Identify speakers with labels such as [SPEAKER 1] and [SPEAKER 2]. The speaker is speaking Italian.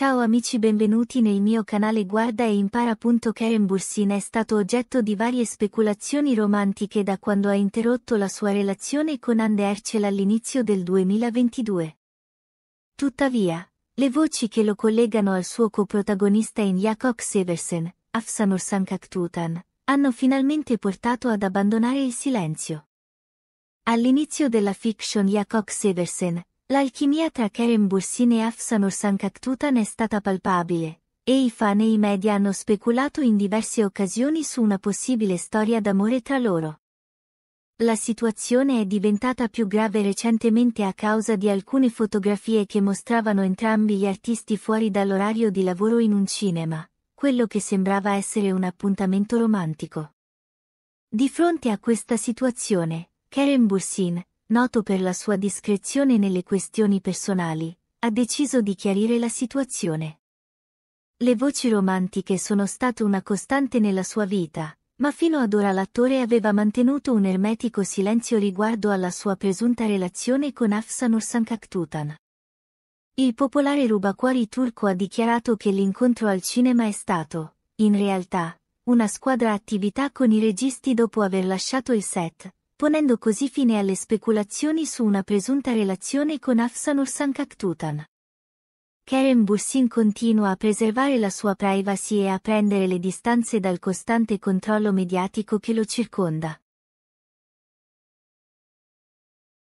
[SPEAKER 1] Ciao amici benvenuti nel mio canale Guarda e impara. Karen Bursin è stato oggetto di varie speculazioni romantiche da quando ha interrotto la sua relazione con Ande Ercel all'inizio del 2022. Tuttavia, le voci che lo collegano al suo coprotagonista in Jakob Seversen, Afsanur Sankaktutan, hanno finalmente portato ad abbandonare il silenzio. All'inizio della fiction Jakob Seversen, L'alchimia tra Karen Bursin e Afsanur Sankaktutan è stata palpabile, e i fan e i media hanno speculato in diverse occasioni su una possibile storia d'amore tra loro. La situazione è diventata più grave recentemente a causa di alcune fotografie che mostravano entrambi gli artisti fuori dall'orario di lavoro in un cinema, quello che sembrava essere un appuntamento romantico. Di fronte a questa situazione, Karen Bursin, noto per la sua discrezione nelle questioni personali, ha deciso di chiarire la situazione. Le voci romantiche sono state una costante nella sua vita, ma fino ad ora l'attore aveva mantenuto un ermetico silenzio riguardo alla sua presunta relazione con Afsanur Sankaktutan. Il popolare rubacuori turco ha dichiarato che l'incontro al cinema è stato, in realtà, una squadra attività con i registi dopo aver lasciato il set, ponendo così fine alle speculazioni su una presunta relazione con Afsanur Sankaktutan. Karen Bursin continua a preservare la sua privacy e a prendere le distanze dal costante controllo mediatico che lo circonda.